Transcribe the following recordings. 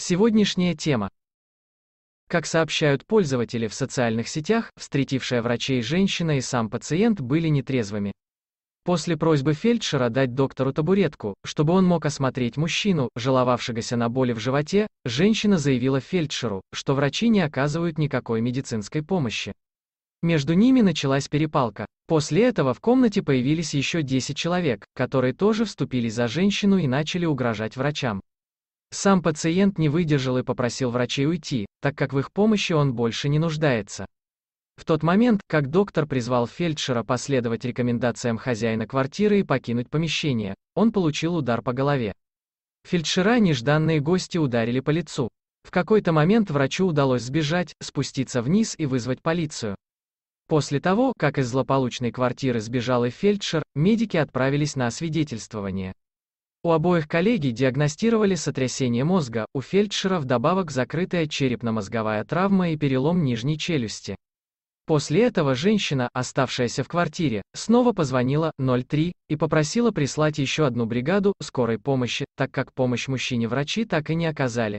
Сегодняшняя тема. Как сообщают пользователи в социальных сетях, встретившая врачей женщина и сам пациент были нетрезвыми. После просьбы фельдшера дать доктору табуретку, чтобы он мог осмотреть мужчину, жаловавшегося на боли в животе, женщина заявила фельдшеру, что врачи не оказывают никакой медицинской помощи. Между ними началась перепалка. После этого в комнате появились еще 10 человек, которые тоже вступили за женщину и начали угрожать врачам. Сам пациент не выдержал и попросил врачей уйти, так как в их помощи он больше не нуждается. В тот момент, как доктор призвал фельдшера последовать рекомендациям хозяина квартиры и покинуть помещение, он получил удар по голове. Фельдшера нежданные гости ударили по лицу. В какой-то момент врачу удалось сбежать, спуститься вниз и вызвать полицию. После того, как из злополучной квартиры сбежал и фельдшер, медики отправились на освидетельствование. У обоих коллеги диагностировали сотрясение мозга, у фельдшера вдобавок закрытая черепно-мозговая травма и перелом нижней челюсти. После этого женщина, оставшаяся в квартире, снова позвонила 03 и попросила прислать еще одну бригаду скорой помощи, так как помощь мужчине врачи так и не оказали.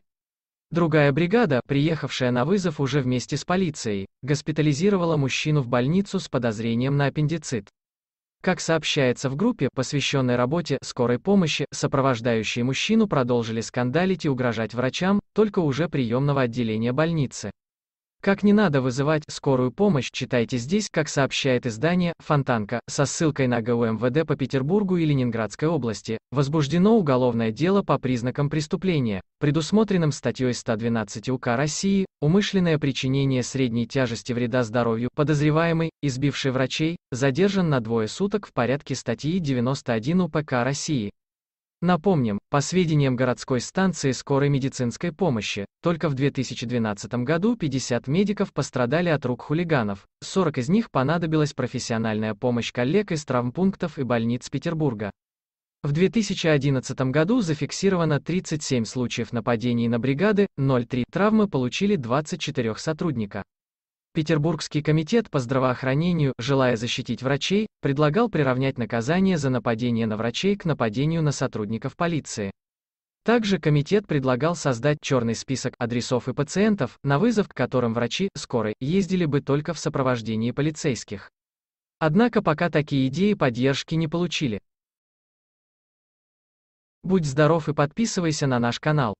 Другая бригада, приехавшая на вызов уже вместе с полицией, госпитализировала мужчину в больницу с подозрением на аппендицит. Как сообщается в группе, посвященной работе скорой помощи, сопровождающие мужчину продолжили скандалить и угрожать врачам, только уже приемного отделения больницы. Как не надо вызывать скорую помощь, читайте здесь, как сообщает издание «Фонтанка» со ссылкой на ГУМВД по Петербургу и Ленинградской области. Возбуждено уголовное дело по признакам преступления, предусмотренным статьей 112 УК России, умышленное причинение средней тяжести вреда здоровью, подозреваемый, избивший врачей, задержан на двое суток в порядке статьи 91 УПК России. Напомним, по сведениям городской станции скорой медицинской помощи, только в 2012 году 50 медиков пострадали от рук хулиганов, 40 из них понадобилась профессиональная помощь коллег из травмпунктов и больниц Петербурга. В 2011 году зафиксировано 37 случаев нападений на бригады, 0,3 травмы получили 24 сотрудника. Петербургский комитет по здравоохранению, желая защитить врачей, предлагал приравнять наказание за нападение на врачей к нападению на сотрудников полиции. Также комитет предлагал создать черный список адресов и пациентов, на вызов к которым врачи скорой ездили бы только в сопровождении полицейских. Однако пока такие идеи поддержки не получили. Будь здоров и подписывайся на наш канал.